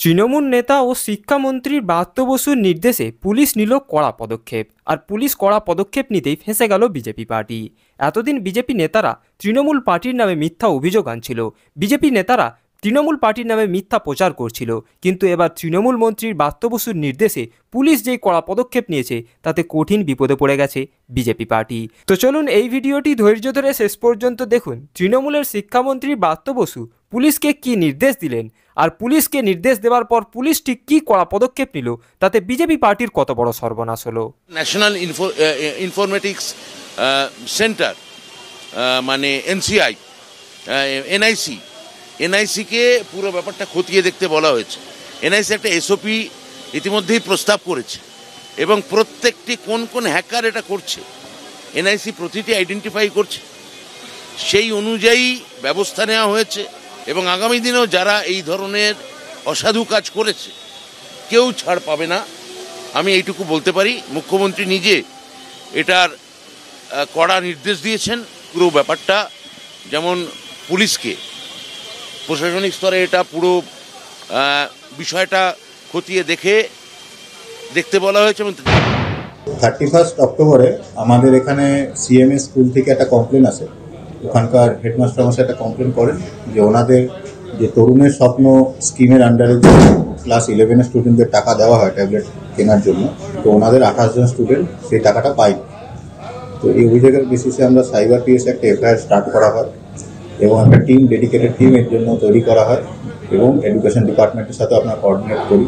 তৃণমূল নেতা ও শিক্ষামন্ত্রীর বার্ত বসুর নির্দেশে পুলিশ নিল কড়া পদক্ষেপ আর পুলিশ কড়া পদক্ষেপ নিতেই ফেঁসে গেল বিজেপি পার্টি এতদিন বিজেপি নেতারা তৃণমূল পার্টির নামে মিথ্যা অভিযোগ আনছিল বিজেপি নেতারা তৃণমূল পার্টির নামে মিথ্যা প্রচার করছিল কিন্তু এবার তৃণমূল মন্ত্রীর বাস্তবসুর নির্দেশে পুলিশ যেই কড়া পদক্ষেপ নিয়েছে তাতে কঠিন বিপদে পড়ে গেছে বিজেপি পার্টি তো চলুন এই ভিডিওটি ধৈর্য ধরে শেষ পর্যন্ত দেখুন তৃণমূলের শিক্ষামন্ত্রী বাস্তবসু পুলিশকে কি নির্দেশ দিলেন আর পুলিশকে নির্দেশ দেওয়ার পর পুলিশ ঠিক কী কড়া পদক্ষেপ নিল তাতে বিজেপি পার্টির কত বড় সর্বনাশ হলো ন্যাশনাল ইনফরমেটিক্স সেন্টার মানে এনসিআই এনআইসি এনআইসিকে পুরো ব্যাপারটা খতিয়ে দেখতে বলা হয়েছে এনআইসি একটা এসওপি ইতিমধ্যেই প্রস্তাব করেছে এবং প্রত্যেকটি কোন কোন হ্যাকার এটা করছে এনআইসি প্রতিটি আইডেন্টিফাই করছে সেই অনুযায়ী ব্যবস্থা নেওয়া হয়েছে এবং আগামী দিনেও যারা এই ধরনের অসাধু কাজ করেছে কেউ ছাড় পাবে না আমি এইটুকু বলতে পারি মুখ্যমন্ত্রী নিজে এটার কড়া নির্দেশ দিয়েছেন পুরো ব্যাপারটা যেমন পুলিশকে প্রশাসনিক স্তরে এটা পুরো বিষয়টা খতিয়ে দেখে দেখতে বলা হয়েছে এবং থার্টি ফার্স্ট অক্টোবরে আমাদের এখানে সিএমএস স্কুল থেকে একটা কমপ্লেন আছে ওখানকার হেডমাস্টার মাসে একটা কমপ্লেন করেন যে ওনাদের যে তরুণের স্বপ্ন স্কিমের আন্ডারে যে ক্লাস ইলেভেনের স্টুডেন্টদের টাকা দেওয়া হয় ট্যাবলেট কেনার জন্য তো ওনাদের আঠাশ জন স্টুডেন্ট সেই টাকাটা পায় তো এই অভিযোগের বেসিসে আমরা সাইবার পিএস একটা এফআইআর স্টার্ট করা হয় এবং একটা টিম ডেডিকেটেড টিম এর জন্য তৈরি করা হয় এবং এডুকেশন ডিপার্টমেন্টের সাথে আপনার কোঅর্ডিনেট করি